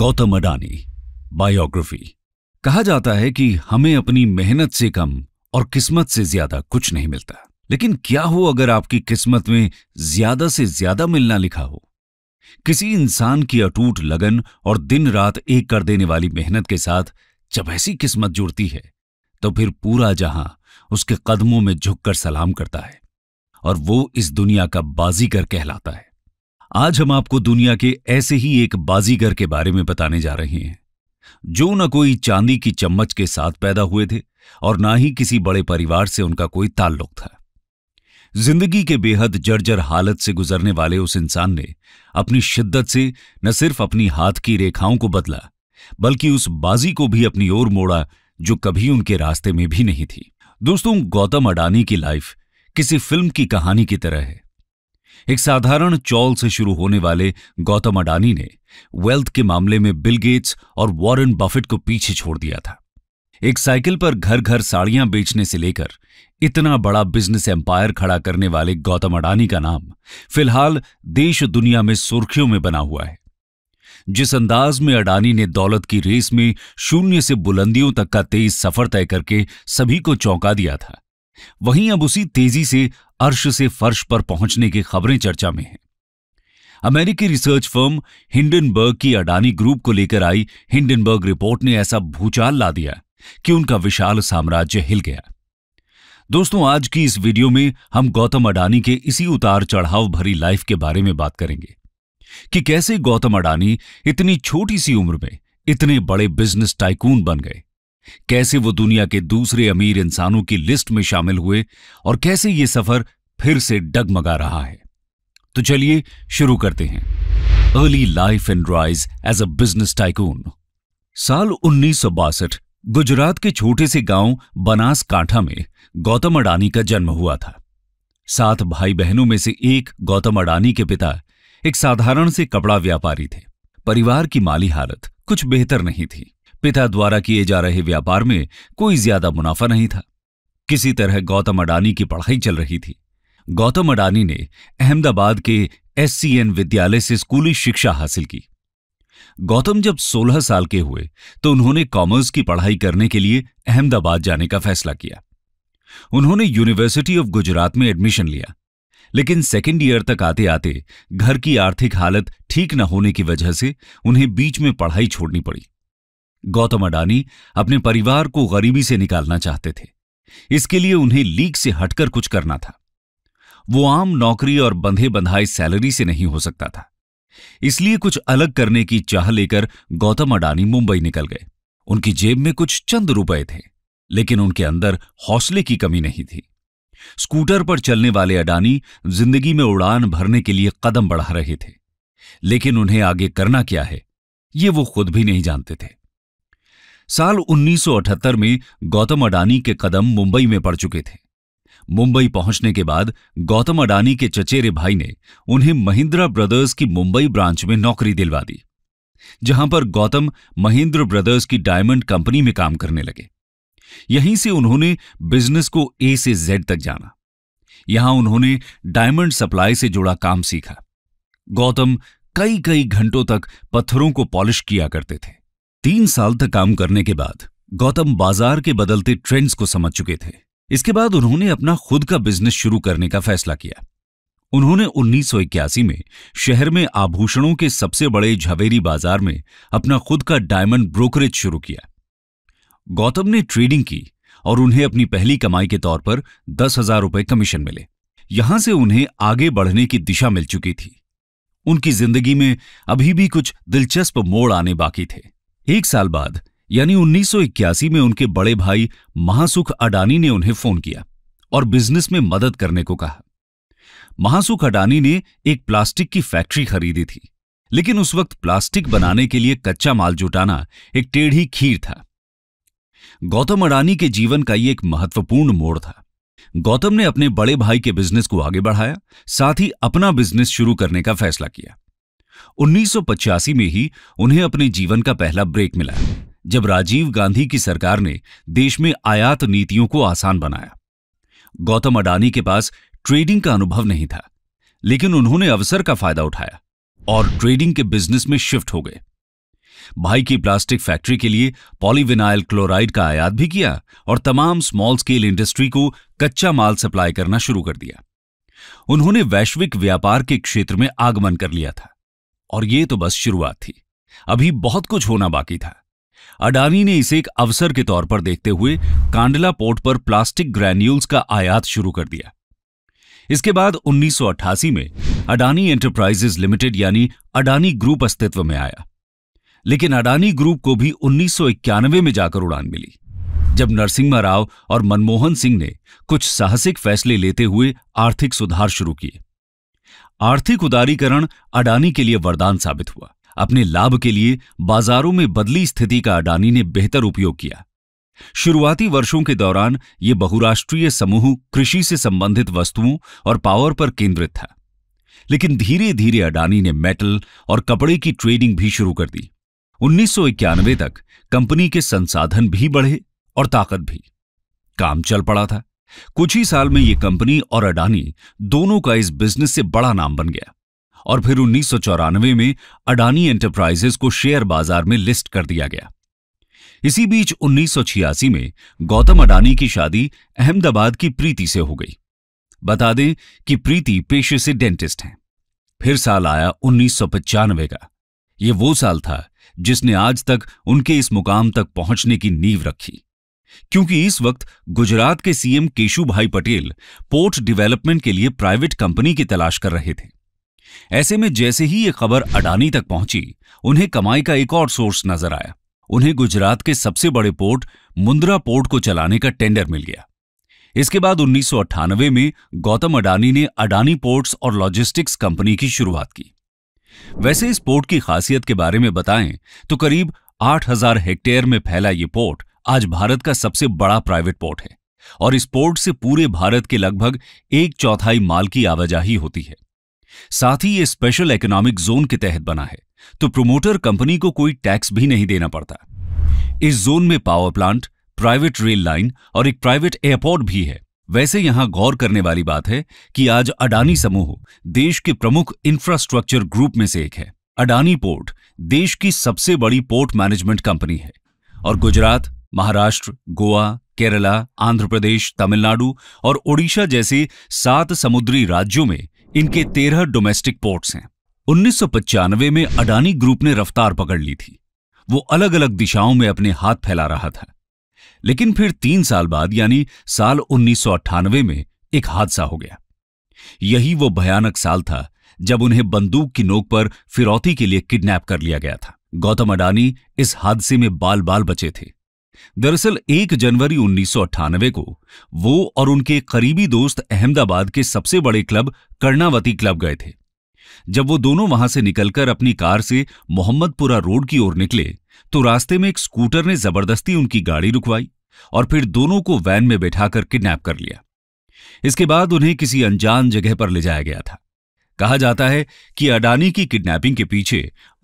Gautam Adani biography कहा जाता है कि हमें अपनी मेहनत से कम और किस्मत से ज्यादा कुछ नहीं मिलता लेकिन क्या हो अगर आपकी किस्मत में ज्यादा से ज्यादा मिलना लिखा हो किसी इंसान की अटूट लगन और दिन रात एक कर देने वाली मेहनत के साथ जब ऐसी किस्मत जुड़ती है तो फिर पूरा जहां उसके कदमों में झुककर सलाम करता है और वो इस दुनिया का बाजीगर कहलाता है आज हम आपको दुनिया के ऐसे ही एक बाजीगर के बारे में बताने जा रहे हैं जो न कोई चांदी की चम्मच के साथ पैदा हुए थे और ना ही किसी बड़े परिवार से उनका कोई ताल्लुक था जिंदगी के बेहद जर्जर हालत से गुजरने वाले उस इंसान ने अपनी शिद्दत से न सिर्फ अपनी हाथ की रेखाओं को बदला बल्कि उस बाजी को भी अपनी ओर मोड़ा जो कभी उनके रास्ते में भी नहीं थी दोस्तों गौतम अडानी की लाइफ किसी फिल्म की कहानी की तरह है एक साधारण चौल से शुरू होने वाले गौतम अडानी ने वेल्थ के मामले में बिल गेट्स और वॉरेन बफेट को पीछे छोड़ दिया था एक साइकिल पर घर घर साड़ियां बेचने से लेकर इतना बड़ा बिजनेस एम्पायर खड़ा करने वाले गौतम अडानी का नाम फिलहाल देश दुनिया में सुर्खियों में बना हुआ है जिस अंदाज में अडानी ने दौलत की रेस में शून्य से बुलंदियों तक का तेज सफर तय करके सभी को चौंका दिया था वहीं अब उसी तेजी से अर्श से फर्श पर पहुंचने की खबरें चर्चा में हैं अमेरिकी रिसर्च फर्म हिंडनबर्ग की अडानी ग्रुप को लेकर आई हिंडनबर्ग रिपोर्ट ने ऐसा भूचाल ला दिया कि उनका विशाल साम्राज्य हिल गया दोस्तों आज की इस वीडियो में हम गौतम अडानी के इसी उतार चढ़ाव भरी लाइफ के बारे में बात करेंगे कि कैसे गौतम अडानी इतनी छोटी सी उम्र में इतने बड़े बिजनेस टाइकून बन गए कैसे वो दुनिया के दूसरे अमीर इंसानों की लिस्ट में शामिल हुए और कैसे ये सफर फिर से डगमगा रहा है तो चलिए शुरू करते हैं early life and rise as a business tycoon साल उन्नीस गुजरात के छोटे से गांव बनासकांठा में गौतम अडानी का जन्म हुआ था सात भाई बहनों में से एक गौतम अडानी के पिता एक साधारण से कपड़ा व्यापारी थे परिवार की माली हालत कुछ बेहतर नहीं थी पिता द्वारा किए जा रहे व्यापार में कोई ज्यादा मुनाफा नहीं था किसी तरह गौतम अडानी की पढ़ाई चल रही थी गौतम अडानी ने अहमदाबाद के एससीएन विद्यालय से स्कूली शिक्षा हासिल की गौतम जब 16 साल के हुए तो उन्होंने कॉमर्स की पढ़ाई करने के लिए अहमदाबाद जाने का फैसला किया उन्होंने यूनिवर्सिटी ऑफ गुजरात में एडमिशन लिया लेकिन सेकेंड ईयर तक आते आते घर की आर्थिक हालत ठीक न होने की वजह से उन्हें बीच में पढ़ाई छोड़नी पड़ी गौतम अडानी अपने परिवार को गरीबी से निकालना चाहते थे इसके लिए उन्हें लीक से हटकर कुछ करना था वो आम नौकरी और बंधे बंधाई सैलरी से नहीं हो सकता था इसलिए कुछ अलग करने की चाह लेकर गौतम अडानी मुंबई निकल गए उनकी जेब में कुछ चंद रुपए थे लेकिन उनके अंदर हौसले की कमी नहीं थी स्कूटर पर चलने वाले अडानी जिंदगी में उड़ान भरने के लिए कदम बढ़ा रहे थे लेकिन उन्हें आगे करना क्या है ये वो खुद भी नहीं जानते थे साल 1978 में गौतम अडानी के कदम मुंबई में पड़ चुके थे मुंबई पहुंचने के बाद गौतम अडानी के चचेरे भाई ने उन्हें महिंद्रा ब्रदर्स की मुंबई ब्रांच में नौकरी दिलवा दी जहां पर गौतम महिंद्र ब्रदर्स की डायमंड कंपनी में काम करने लगे यहीं से उन्होंने बिजनेस को ए से जेड तक जाना यहां उन्होंने डायमंड सप्लाई से जुड़ा काम सीखा गौतम कई कई घंटों तक पत्थरों को पॉलिश किया करते थे तीन साल तक काम करने के बाद गौतम बाजार के बदलते ट्रेंड्स को समझ चुके थे इसके बाद उन्होंने अपना खुद का बिजनेस शुरू करने का फैसला किया उन्होंने इक्यासी में शहर में आभूषणों के सबसे बड़े झवेरी बाजार में अपना खुद का डायमंड ब्रोकरेज शुरू किया गौतम ने ट्रेडिंग की और उन्हें अपनी पहली कमाई के तौर पर दस हजार रुपये कमीशन मिले यहां से उन्हें आगे बढ़ने की दिशा मिल चुकी थी उनकी जिंदगी में अभी भी कुछ दिलचस्प मोड़ आने बाकी थे एक साल बाद यानी 1981 में उनके बड़े भाई महासुख अडानी ने उन्हें फोन किया और बिजनेस में मदद करने को कहा महासुख अडानी ने एक प्लास्टिक की फैक्ट्री खरीदी थी लेकिन उस वक्त प्लास्टिक बनाने के लिए कच्चा माल जुटाना एक टेढ़ी खीर था गौतम अडानी के जीवन का ये एक महत्वपूर्ण मोड़ था गौतम ने अपने बड़े भाई के बिजनेस को आगे बढ़ाया साथ ही अपना बिजनेस शुरू करने का फैसला किया 1985 में ही उन्हें अपने जीवन का पहला ब्रेक मिला जब राजीव गांधी की सरकार ने देश में आयात नीतियों को आसान बनाया गौतम अडानी के पास ट्रेडिंग का अनुभव नहीं था लेकिन उन्होंने अवसर का फायदा उठाया और ट्रेडिंग के बिजनेस में शिफ्ट हो गए भाई की प्लास्टिक फैक्ट्री के लिए पॉलीविनाइल क्लोराइड का आयात भी किया और तमाम स्मॉल स्केल इंडस्ट्री को कच्चा माल सप्लाई करना शुरू कर दिया उन्होंने वैश्विक व्यापार के क्षेत्र में आगमन कर लिया था और ये तो बस शुरुआत थी अभी बहुत कुछ होना बाकी था अडानी ने इसे एक अवसर के तौर पर देखते हुए कांडला पोर्ट पर प्लास्टिक ग्रैन्यूल्स का आयात शुरू कर दिया इसके बाद 1988 में अडानी एंटरप्राइजेस लिमिटेड यानी अडानी ग्रुप अस्तित्व में आया लेकिन अडानी ग्रुप को भी उन्नीस में जाकर उड़ान मिली जब नरसिम्हा राव और मनमोहन सिंह ने कुछ साहसिक फैसले लेते हुए आर्थिक सुधार शुरू किए आर्थिक उदारीकरण अडानी के लिए वरदान साबित हुआ अपने लाभ के लिए बाजारों में बदली स्थिति का अडानी ने बेहतर उपयोग किया शुरुआती वर्षों के दौरान ये बहुराष्ट्रीय समूह कृषि से संबंधित वस्तुओं और पावर पर केंद्रित था लेकिन धीरे धीरे अडानी ने मेटल और कपड़े की ट्रेडिंग भी शुरू कर दी उन्नीस तक कंपनी के संसाधन भी बढ़े और ताकत भी काम चल पड़ा था कुछ ही साल में ये कंपनी और अडानी दोनों का इस बिजनेस से बड़ा नाम बन गया और फिर उन्नीस में अडानी एंटरप्राइजेस को शेयर बाजार में लिस्ट कर दिया गया इसी बीच उन्नीस में गौतम अडानी की शादी अहमदाबाद की प्रीति से हो गई बता दें कि प्रीति पेशे से डेंटिस्ट हैं फिर साल आया उन्नीस का ये वो साल था जिसने आज तक उनके इस मुकाम तक पहुंचने की नींव रखी क्योंकि इस वक्त गुजरात के CM Keshubhai Patel port development के लिए प्राइवेट कंपनी की तलाश कर रहे थे ऐसे में जैसे ही ये खबर अडानी तक पहुंची उन्हें कमाई का एक और सोर्स नजर आया उन्हें गुजरात के सबसे बड़े पोर्ट मुंद्रा पोर्ट को चलाने का टेंडर मिल गया इसके बाद उन्नीस में गौतम अडानी ने अडानी पोर्ट्स और लॉजिस्टिक्स कंपनी की शुरुआत की वैसे इस पोर्ट की खासियत के बारे में बताएं तो करीब 8000 हेक्टेयर में फैला ये पोर्ट आज भारत का सबसे बड़ा प्राइवेट पोर्ट है और इस पोर्ट से पूरे भारत के लगभग एक चौथाई माल की आवाजाही होती है साथ ही ये स्पेशल इकोनॉमिक जोन के तहत बना है तो प्रोमोटर कंपनी को कोई टैक्स भी नहीं देना पड़ता इस जोन में power plant private rail line और एक प्राइवेट एयरपोर्ट भी है वैसे यहां गौर करने वाली बात है कि आज अडानी समूह देश के प्रमुख इंफ्रास्ट्रक्चर ग्रुप में से एक है अडानी पोर्ट देश की सबसे बड़ी पोर्ट मैनेजमेंट कंपनी है और गुजरात महाराष्ट्र गोवा केरला आंध्र प्रदेश तमिलनाडु और ओडिशा जैसे सात समुद्री राज्यों में इनके तेरह डोमेस्टिक पोर्ट्स हैं उन्नीस में अडानी ग्रुप ने रफ्तार पकड़ ली थी वो अलग अलग दिशाओं में अपने हाथ फैला रहा था लेकिन फिर तीन साल बाद यानी साल उन्नीस में एक हादसा हो गया यही वो भयानक साल था जब उन्हें बंदूक की नोक पर फिरौती के लिए किडनैप कर लिया गया था गौतम अडानी इस हादसे में बाल बाल बचे थे दरअसल एक जनवरी उन्नीस को वो और उनके करीबी दोस्त अहमदाबाद के सबसे बड़े क्लब कर्णावती क्लब गए थे जब वो दोनों वहां से निकलकर अपनी कार से मोहम्मदपुरा रोड की ओर निकले तो रास्ते में एक स्कूटर ने जबरदस्ती उनकी गाड़ी रुकवाई और फिर दोनों को वैन में बैठाकर किडनैप कर लिया इसके बाद उन्हें किसी अनजान जगह पर ले जाया गया था कहा जाता है कि अडानी की किडनैपिंग के पीछे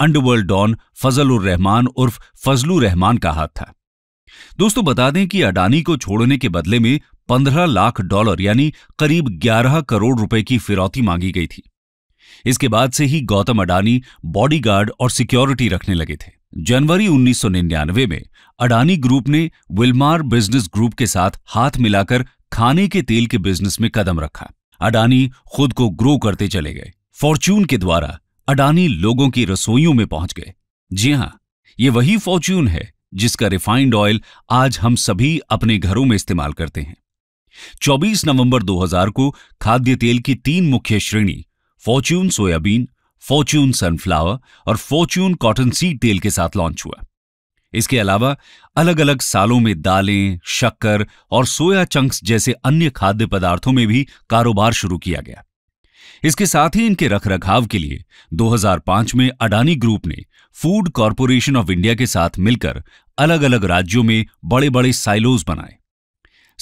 अंडरवर्ल्ड डॉन फजल उर रहमान उर्फ फजलू रहमान का हाथ था दोस्तों बता दें कि अडानी को छोड़ने के बदले में 15 लाख डॉलर यानी करीब 11 करोड़ रुपए की फिरौती मांगी गई थी इसके बाद से ही गौतम अडानी बॉडीगार्ड और सिक्योरिटी रखने लगे थे जनवरी 1999 में अडानी ग्रुप ने विलमार बिजनेस ग्रुप के साथ हाथ मिलाकर खाने के तेल के बिजनेस में कदम रखा अडानी खुद को ग्रो करते चले गए फॉर्च्यून के द्वारा अडानी लोगों की रसोइयों में पहुंच गए जी हां ये वही फॉर्च्यून है जिसका रिफाइंड ऑयल आज हम सभी अपने घरों में इस्तेमाल करते हैं 24 नवंबर 2000 को खाद्य तेल की तीन मुख्य श्रेणी फॉर्च्यून सोयाबीन फॉर्च्यून सनफ्लावर और फॉर्च्यून कॉटन सीड तेल के साथ लॉन्च हुआ इसके अलावा अलग अलग सालों में दालें शक्कर और सोया चंक्स जैसे अन्य खाद्य पदार्थों में भी कारोबार शुरू किया गया इसके साथ ही इनके रखरखाव के लिए 2005 में अडानी ग्रुप ने फूड कॉरपोरेशन ऑफ इंडिया के साथ मिलकर अलग अलग राज्यों में बड़े बड़े साइलोज बनाए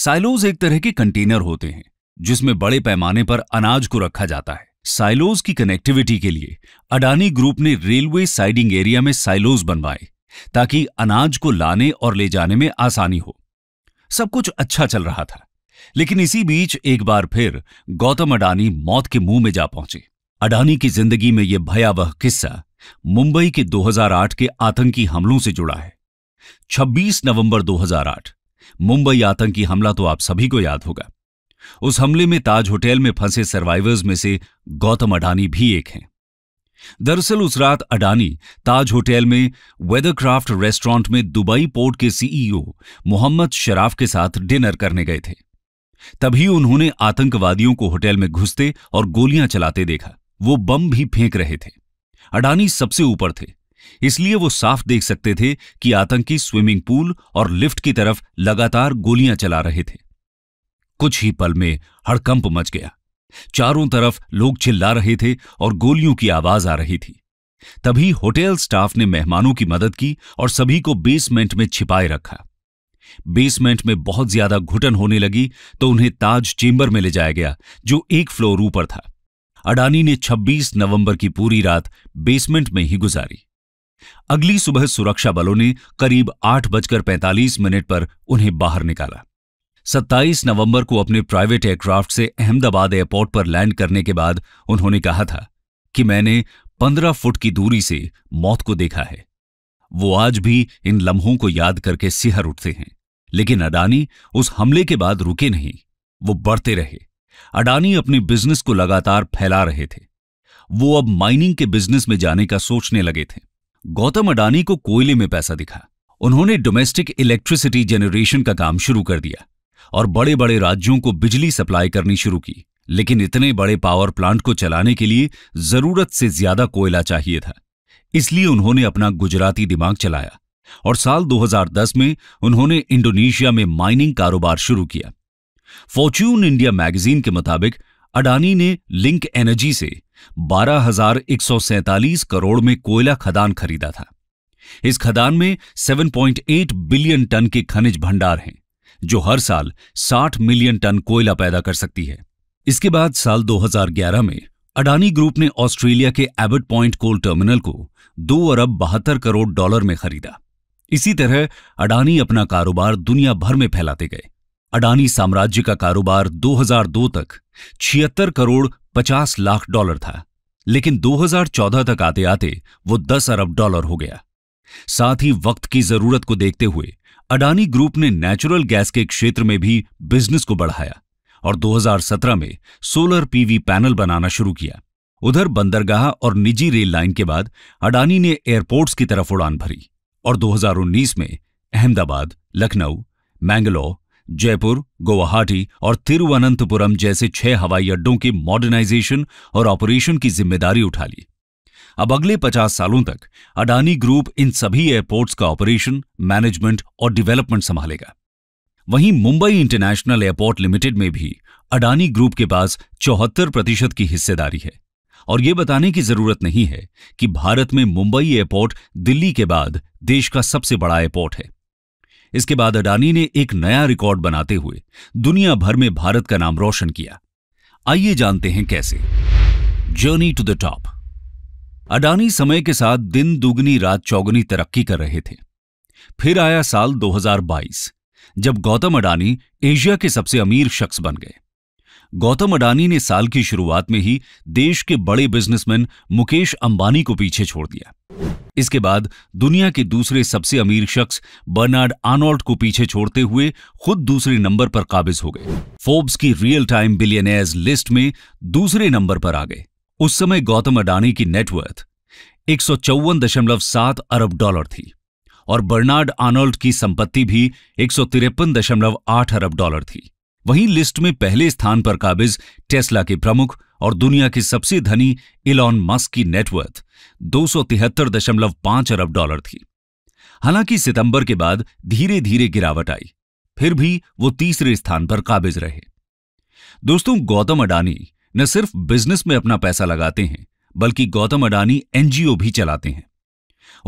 साइलोज एक तरह के कंटेनर होते हैं जिसमें बड़े पैमाने पर अनाज को रखा जाता है साइलोज की कनेक्टिविटी के लिए अडानी ग्रुप ने रेलवे साइडिंग एरिया में साइलोज बनवाए ताकि अनाज को लाने और ले जाने में आसानी हो सब कुछ अच्छा चल रहा था लेकिन इसी बीच एक बार फिर गौतम अडानी मौत के मुंह में जा पहुंचे अडानी की जिंदगी में यह भयावह किस्सा मुंबई के 2008 के आतंकी हमलों से जुड़ा है 26 नवंबर 2008 मुंबई आतंकी हमला तो आप सभी को याद होगा उस हमले में ताज होटल में फंसे सर्वाइवर्स में से गौतम अडानी भी एक हैं दरअसल उस रात अडानी ताज होटल में वेदरक्राफ्ट रेस्टोरेंट में दुबई पोर्ट के सीईओ e मोहम्मद शराफ के साथ डिनर करने गए थे तभी उन्होंने आतंकवादियों को होटल में घुसते और गोलियां चलाते देखा वो बम भी फेंक रहे थे अडानी सबसे ऊपर थे इसलिए वो साफ देख सकते थे कि आतंकी स्विमिंग पूल और लिफ्ट की तरफ लगातार गोलियां चला रहे थे कुछ ही पल में हड़कंप मच गया चारों तरफ लोग चिल्ला रहे थे और गोलियों की आवाज आ रही थी तभी होटल स्टाफ ने मेहमानों की मदद की और सभी को बेसमेंट में छिपाए रखा बेसमेंट में बहुत ज्यादा घुटन होने लगी तो उन्हें ताज चेंबर में ले जाया गया जो एक फ्लोर ऊपर था अडानी ने 26 नवंबर की पूरी रात बेसमेंट में ही गुजारी अगली सुबह सुरक्षा बलों ने करीब आठ बजकर पैंतालीस मिनट पर उन्हें बाहर निकाला 27 नवंबर को अपने प्राइवेट एयरक्राफ्ट से अहमदाबाद एयरपोर्ट पर लैंड करने के बाद उन्होंने कहा था कि मैंने 15 फुट की दूरी से मौत को देखा है वो आज भी इन लम्हों को याद करके सिहर उठते हैं लेकिन अडानी उस हमले के बाद रुके नहीं वो बढ़ते रहे अडानी अपने बिजनेस को लगातार फैला रहे थे वो अब माइनिंग के बिजनेस में जाने का सोचने लगे थे गौतम अडानी को कोयले में पैसा दिखा उन्होंने डोमेस्टिक इलेक्ट्रिसिटी जनरेशन का काम शुरू कर दिया और बड़े बड़े राज्यों को बिजली सप्लाई करनी शुरू की लेकिन इतने बड़े पावर प्लांट को चलाने के लिए जरूरत से ज्यादा कोयला चाहिए था इसलिए उन्होंने अपना गुजराती दिमाग चलाया और साल 2010 में उन्होंने इंडोनेशिया में माइनिंग कारोबार शुरू किया फॉर्च्यून इंडिया मैगजीन के मुताबिक अडानी ने लिंक एनर्जी से बारह करोड़ में कोयला खदान खरीदा था इस खदान में 7.8 बिलियन टन के खनिज भंडार हैं जो हर साल 60 मिलियन टन कोयला पैदा कर सकती है इसके बाद साल 2011 में अडानी ग्रुप ने ऑस्ट्रेलिया के एबर्ट पॉइंट कोल टर्मिनल को दो अरब बहत्तर करोड़ डॉलर में खरीदा इसी तरह अडानी अपना कारोबार दुनिया भर में फैलाते गए अडानी साम्राज्य का कारोबार 2002 तक छिहत्तर करोड़ 50 लाख डॉलर था लेकिन 2014 तक आते आते वो 10 अरब डॉलर हो गया साथ ही वक्त की जरूरत को देखते हुए अडानी ग्रुप ने नेचुरल गैस के क्षेत्र में भी बिजनेस को बढ़ाया और 2017 में सोलर पीवी पैनल बनाना शुरू किया उधर बंदरगाह और निजी रेल लाइन के बाद अडानी ने एयरपोर्ट्स की तरफ उड़ान भरी और 2019 में अहमदाबाद लखनऊ मैंगलोर जयपुर गुवाहाटी और तिरुवनंतपुरम जैसे छह हवाई अड्डों के मॉडर्नाइजेशन और ऑपरेशन की जिम्मेदारी उठा ली अब अगले 50 सालों तक अडानी ग्रुप इन सभी एयरपोर्ट्स का ऑपरेशन मैनेजमेंट और डेवलपमेंट संभालेगा वहीं मुंबई इंटरनेशनल एयरपोर्ट लिमिटेड में भी अडानी ग्रुप के पास चौहत्तर प्रतिशत की हिस्सेदारी है और ये बताने की जरूरत नहीं है कि भारत में मुंबई एयरपोर्ट दिल्ली के बाद देश का सबसे बड़ा एयरपोर्ट है इसके बाद अडानी ने एक नया रिकॉर्ड बनाते हुए दुनिया भर में भारत का नाम रोशन किया आइए जानते हैं कैसे journey to the top Adani समय के साथ दिन दुगनी रात चौगनी तरक्की कर रहे थे फिर आया साल 2022 जब गौतम अडानी एशिया के सबसे अमीर शख्स बन गए गौतम अडानी ने साल की शुरुआत में ही देश के बड़े बिजनेसमैन मुकेश अंबानी को पीछे छोड़ दिया इसके बाद दुनिया के दूसरे सबसे अमीर शख्स बर्नार्ड आर्नोल्ट को पीछे छोड़ते हुए खुद दूसरे नंबर पर काबिज हो गए फोर्ब्स की रियल टाइम बिलियनर्स लिस्ट में दूसरे नंबर पर आ गए उस समय गौतम अडानी की नेटवर्थ एक अरब डॉलर थी और बर्नार्ड आर्नोल्ट की संपत्ति भी एक अरब डॉलर थी वहीं लिस्ट में पहले स्थान पर काबिज टेस्ला के प्रमुख और दुनिया के सबसे धनी इलॉन मस्क की नेटवर्थ दो अरब डॉलर थी हालांकि सितंबर के बाद धीरे धीरे गिरावट आई फिर भी वो तीसरे स्थान पर काबिज रहे दोस्तों गौतम अडानी न सिर्फ बिजनेस में अपना पैसा लगाते हैं बल्कि गौतम अडानी एनजीओ भी चलाते हैं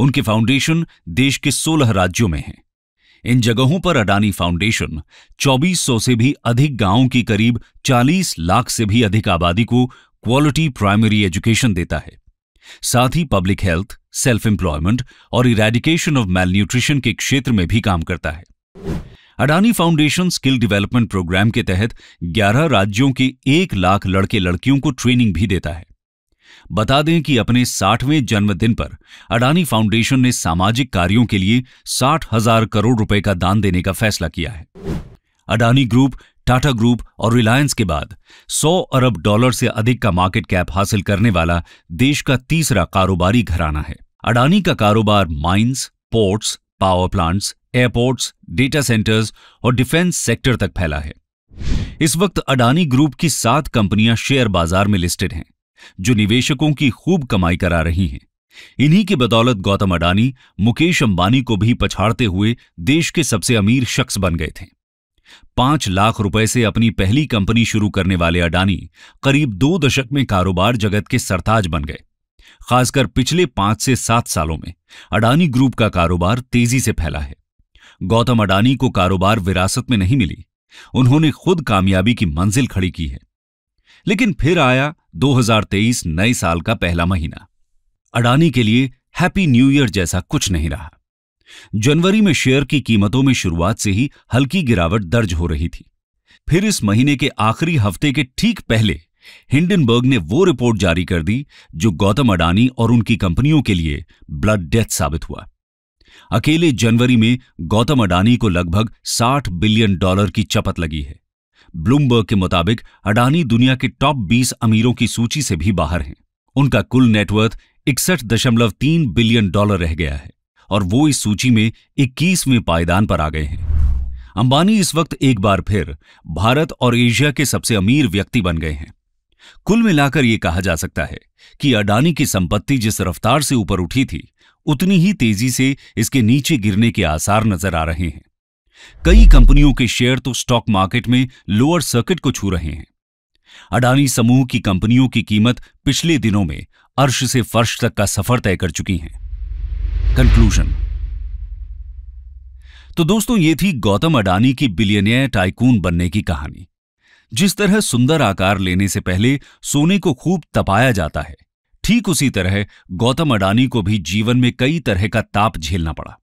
उनके फाउंडेशन देश के सोलह राज्यों में हैं इन जगहों पर अडानी फाउंडेशन 2400 से भी अधिक गांवों की करीब 40 लाख से भी अधिक आबादी को क्वालिटी प्राइमरी एजुकेशन देता है साथ ही पब्लिक हेल्थ सेल्फ एम्प्लॉयमेंट और इरेडिकेशन ऑफ न्यूट्रिशन के क्षेत्र में भी काम करता है Adani foundation skill development program के तहत 11 राज्यों के एक लाख लड़के लड़कियों को ट्रेनिंग भी देता है बता दें कि अपने साठवें जन्मदिन पर अडानी फाउंडेशन ने सामाजिक कार्यों के लिए साठ हजार करोड़ रुपए का दान देने का फैसला किया है अडानी ग्रुप टाटा ग्रुप और रिलायंस के बाद 100 अरब डॉलर से अधिक का मार्केट कैप हासिल करने वाला देश का तीसरा कारोबारी घराना है अडानी का कारोबार mines ports power plants airports data centres और डिफेंस सेक्टर तक फैला है इस वक्त अडानी ग्रुप की सात कंपनियां शेयर बाजार में लिस्टेड हैं जो निवेशकों की खूब कमाई करा रही हैं इन्हीं की बदौलत गौतम अडानी मुकेश अंबानी को भी पछाड़ते हुए देश के सबसे अमीर शख्स बन गए थे पांच लाख रुपए से अपनी पहली कंपनी शुरू करने वाले अडानी करीब दो दशक में कारोबार जगत के सरताज बन गए खासकर पिछले पांच से सात सालों में अडानी ग्रुप का कारोबार तेजी से फैला है गौतम अडानी को कारोबार विरासत में नहीं मिली उन्होंने खुद कामयाबी की मंजिल खड़ी की है लेकिन फिर आया 2023 नए साल का पहला महीना अडानी के लिए हैप्पी न्यू ईयर जैसा कुछ नहीं रहा जनवरी में शेयर की कीमतों में शुरुआत से ही हल्की गिरावट दर्ज हो रही थी फिर इस महीने के आखिरी हफ्ते के ठीक पहले हिंडनबर्ग ने वो रिपोर्ट जारी कर दी जो गौतम अडानी और उनकी कंपनियों के लिए ब्लड डेथ साबित हुआ अकेले जनवरी में गौतम अडानी को लगभग 60 बिलियन डॉलर की चपत लगी है ब्लूमबर्ग के मुताबिक अडानी दुनिया के टॉप 20 अमीरों की सूची से भी बाहर हैं उनका कुल नेटवर्थ इकसठ दशमलव तीन बिलियन डॉलर रह गया है और वो इस सूची में इक्कीसवें पायदान पर आ गए हैं अंबानी इस वक्त एक बार फिर भारत और एशिया के सबसे अमीर व्यक्ति बन गए हैं कुल मिलाकर यह कहा जा सकता है कि अडानी की संपत्ति जिस रफ्तार से ऊपर उठी थी उतनी ही तेजी से इसके नीचे गिरने के आसार नजर आ रहे हैं कई कंपनियों के शेयर तो स्टॉक मार्केट में लोअर सर्किट को छू रहे हैं अडानी समूह की कंपनियों की कीमत पिछले दिनों में अर्श से फर्श तक का सफर तय कर चुकी है कंक्लूजन तो दोस्तों ये थी गौतम अडानी की बिलियनियर टाइकून बनने की कहानी जिस तरह सुंदर आकार लेने से पहले सोने को खूब तपाया जाता है ठीक उसी तरह गौतम अडानी को भी जीवन में कई तरह का ताप झेलना पड़ा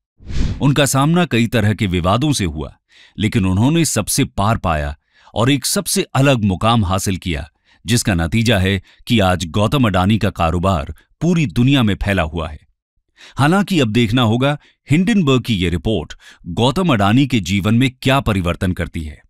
उनका सामना कई तरह के विवादों से हुआ लेकिन उन्होंने सबसे पार पाया और एक सबसे अलग मुकाम हासिल किया जिसका नतीजा है कि आज गौतम अडानी का कारोबार पूरी दुनिया में फैला हुआ है हालांकि अब देखना होगा हिंडनबर्ग की यह रिपोर्ट गौतम अडानी के जीवन में क्या परिवर्तन करती है